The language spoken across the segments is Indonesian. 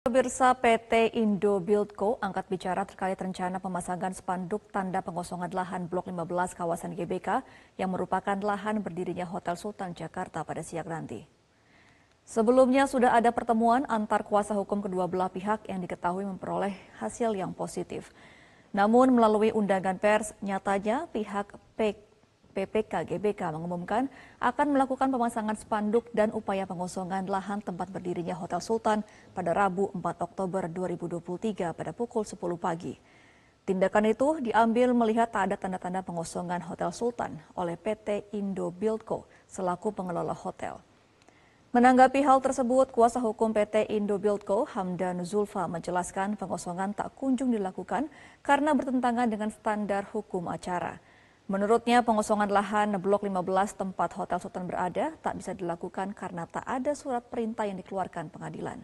Pemirsa PT Indo Buildco angkat bicara terkait rencana pemasangan spanduk tanda pengosongan lahan Blok 15 kawasan GBK yang merupakan lahan berdirinya Hotel Sultan Jakarta pada siang nanti. Sebelumnya sudah ada pertemuan antar kuasa hukum kedua belah pihak yang diketahui memperoleh hasil yang positif. Namun melalui undangan pers, nyatanya pihak PK PPK GBK mengumumkan akan melakukan pemasangan spanduk dan upaya pengosongan lahan tempat berdirinya Hotel Sultan pada Rabu 4 Oktober 2023 pada pukul 10 pagi. Tindakan itu diambil melihat tak ada tanda-tanda pengosongan Hotel Sultan oleh PT Indo Buildco selaku pengelola hotel. Menanggapi hal tersebut, kuasa hukum PT Indo Buildco Hamdan Zulfa menjelaskan pengosongan tak kunjung dilakukan karena bertentangan dengan standar hukum acara. Menurutnya pengosongan lahan Blok 15 tempat Hotel Sultan berada tak bisa dilakukan karena tak ada surat perintah yang dikeluarkan pengadilan.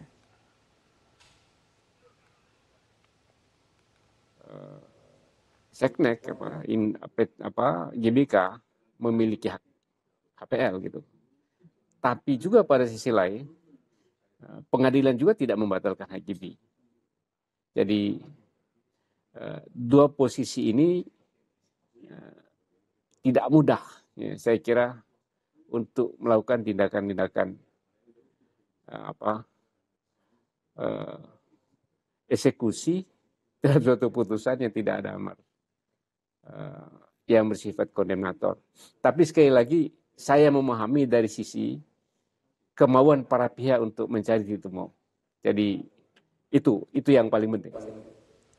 Eh, seknek apa, in, apa GBK memiliki hak HPL gitu. Tapi juga pada sisi lain, eh, pengadilan juga tidak membatalkan HGB. Jadi eh, dua posisi ini tidak mudah ya, saya kira untuk melakukan tindakan-tindakan eh, apa eh, eksekusi terhadap suatu putusan yang tidak ada amar eh, yang bersifat kondemnator. Tapi sekali lagi saya memahami dari sisi kemauan para pihak untuk mencari titik temu. Jadi itu itu yang paling penting.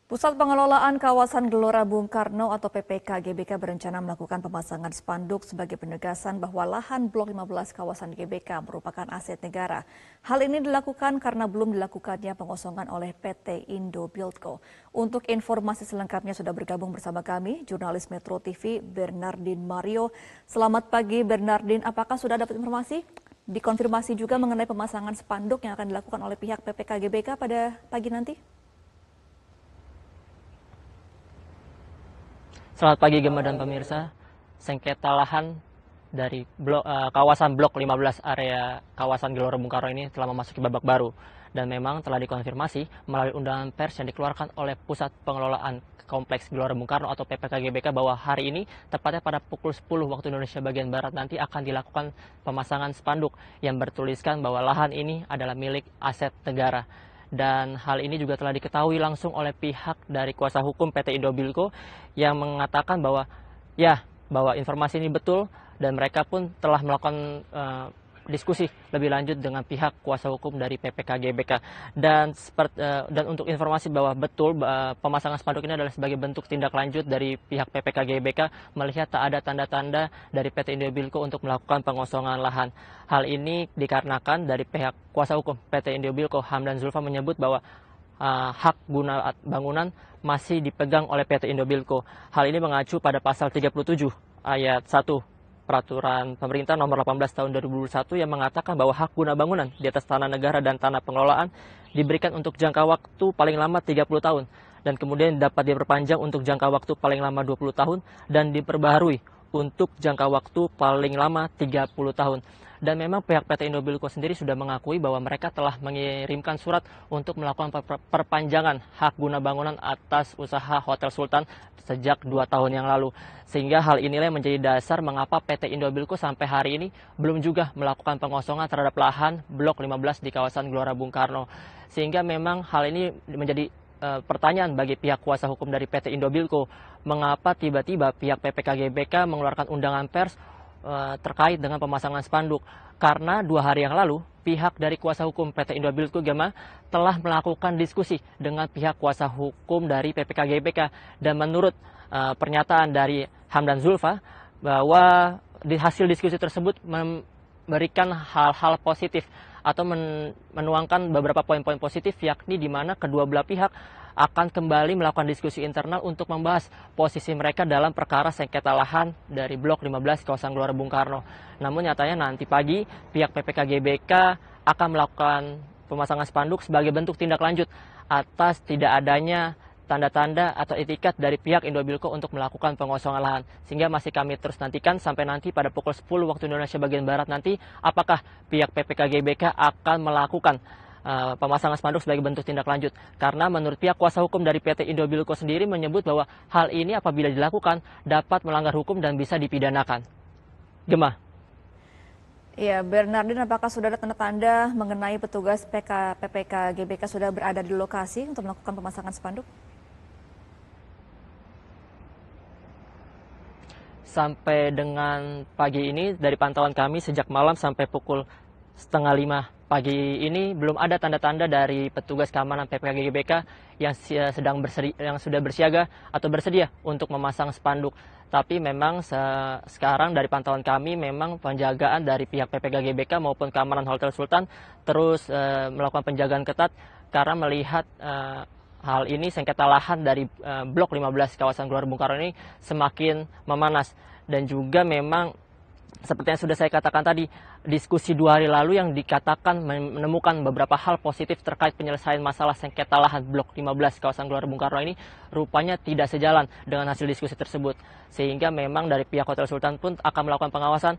Pusat Pengelolaan Kawasan Gelora Bung Karno atau PPK GBK berencana melakukan pemasangan spanduk sebagai penegasan bahwa lahan Blok 15 kawasan GBK merupakan aset negara. Hal ini dilakukan karena belum dilakukannya pengosongan oleh PT Indo Buildco. Untuk informasi selengkapnya sudah bergabung bersama kami, jurnalis Metro TV Bernardin Mario. Selamat pagi Bernardin, apakah sudah dapat informasi? Dikonfirmasi juga mengenai pemasangan spanduk yang akan dilakukan oleh pihak PPK GBK pada pagi nanti? Selamat pagi Gema dan pemirsa. Sengketa lahan dari blok, uh, kawasan Blok 15 area kawasan Gelora Bung Karno ini telah memasuki babak baru dan memang telah dikonfirmasi melalui undangan pers yang dikeluarkan oleh Pusat Pengelolaan Kompleks Gelora Bung Karno atau GBK bahwa hari ini tepatnya pada pukul 10 waktu Indonesia bagian barat nanti akan dilakukan pemasangan spanduk yang bertuliskan bahwa lahan ini adalah milik aset negara dan hal ini juga telah diketahui langsung oleh pihak dari kuasa hukum PT Indobilco yang mengatakan bahwa ya bahwa informasi ini betul dan mereka pun telah melakukan uh, diskusi lebih lanjut dengan pihak kuasa hukum dari GBK dan seperti, eh, dan untuk informasi bahwa betul pemasangan spanduk ini adalah sebagai bentuk tindak lanjut dari pihak PPK GBK melihat tak ada tanda-tanda dari PT Indobilco untuk melakukan pengosongan lahan. Hal ini dikarenakan dari pihak kuasa hukum PT Indobilco Hamdan Zulfa menyebut bahwa uh, hak guna bangunan masih dipegang oleh PT Indobilco. Hal ini mengacu pada pasal 37 ayat 1 peraturan pemerintah nomor 18 tahun 2021 yang mengatakan bahwa hak guna bangunan di atas tanah negara dan tanah pengelolaan diberikan untuk jangka waktu paling lama 30 tahun dan kemudian dapat diperpanjang untuk jangka waktu paling lama 20 tahun dan diperbaharui untuk jangka waktu paling lama 30 tahun dan memang pihak PT Indobilco sendiri sudah mengakui bahwa mereka telah mengirimkan surat untuk melakukan per perpanjangan hak guna bangunan atas usaha Hotel Sultan sejak dua tahun yang lalu. Sehingga hal inilah yang menjadi dasar mengapa PT Indobilco sampai hari ini belum juga melakukan pengosongan terhadap lahan Blok 15 di kawasan Gelora Bung Karno. Sehingga memang hal ini menjadi e, pertanyaan bagi pihak kuasa hukum dari PT Indobilco. Mengapa tiba-tiba pihak PPKGBK mengeluarkan undangan pers Eh, terkait dengan pemasangan spanduk karena dua hari yang lalu pihak dari kuasa hukum PT Indobuild Kugema telah melakukan diskusi dengan pihak kuasa hukum dari PPK GBK dan menurut uh, pernyataan dari Hamdan Zulfa bahwa di hasil diskusi tersebut memberikan hal-hal positif atau men menuangkan beberapa poin-poin positif yakni di mana kedua belah pihak akan kembali melakukan diskusi internal untuk membahas posisi mereka dalam perkara sengketa lahan dari Blok 15 kawasan Gelora Bung Karno. Namun nyatanya nanti pagi pihak PPK GBK akan melakukan pemasangan spanduk sebagai bentuk tindak lanjut atas tidak adanya tanda-tanda atau etikat dari pihak Indobilco untuk melakukan pengosongan lahan. Sehingga masih kami terus nantikan sampai nanti pada pukul 10 waktu Indonesia bagian Barat nanti apakah pihak PPK GBK akan melakukan Eh, pemasangan spanduk sebagai bentuk tindak lanjut. Karena menurut pihak kuasa hukum dari PT Indobilco sendiri menyebut bahwa hal ini apabila dilakukan dapat melanggar hukum dan bisa dipidanakan. Gemah. Ya, Bernardin, apakah sudah ada tanda-tanda mengenai petugas PK, PPK GBK sudah berada di lokasi untuk melakukan pemasangan spanduk? Sampai dengan pagi ini, dari pantauan kami sejak malam sampai pukul setengah lima Pagi ini belum ada tanda-tanda dari petugas keamanan PPKG GBK yang eh, sedang berseri yang sudah bersiaga atau bersedia untuk memasang spanduk. Tapi memang se sekarang dari pantauan kami memang penjagaan dari pihak PPKG GBK maupun keamanan Hotel Sultan terus e, melakukan penjagaan ketat karena melihat e, hal ini sengketa lahan dari e, blok 15 kawasan Gelora Bung Karno ini semakin memanas dan juga memang seperti yang sudah saya katakan tadi, diskusi dua hari lalu yang dikatakan menemukan beberapa hal positif terkait penyelesaian masalah sengketa lahan Blok 15 kawasan Gelora Bung Karno ini rupanya tidak sejalan dengan hasil diskusi tersebut. Sehingga memang dari pihak Hotel Sultan pun akan melakukan pengawasan,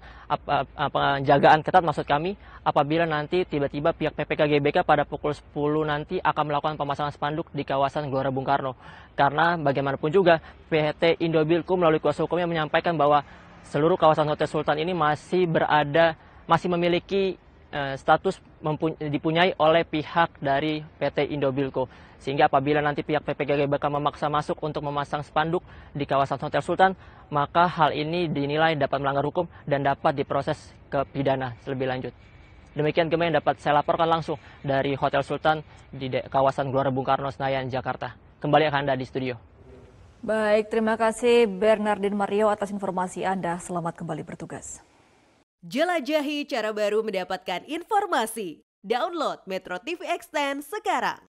penjagaan ketat maksud kami, apabila nanti tiba-tiba pihak PPK GBK pada pukul 10 nanti akan melakukan pemasangan spanduk di kawasan Gelora Bung Karno. Karena bagaimanapun juga PT Indobilco melalui kuasa hukumnya menyampaikan bahwa seluruh kawasan Hotel Sultan ini masih berada masih memiliki uh, status dipunyai oleh pihak dari PT Indobilco. Sehingga apabila nanti pihak PPGG bakal memaksa masuk untuk memasang spanduk di kawasan Hotel Sultan, maka hal ini dinilai dapat melanggar hukum dan dapat diproses ke pidana lebih lanjut. Demikian gemen yang dapat saya laporkan langsung dari Hotel Sultan di kawasan Gelora Bung Karno, Senayan, Jakarta. Kembali akan Anda di studio. Baik, terima kasih Bernardin Mario atas informasi Anda. Selamat kembali bertugas. Jelajahi cara baru mendapatkan informasi. Download Metro TV Extend sekarang.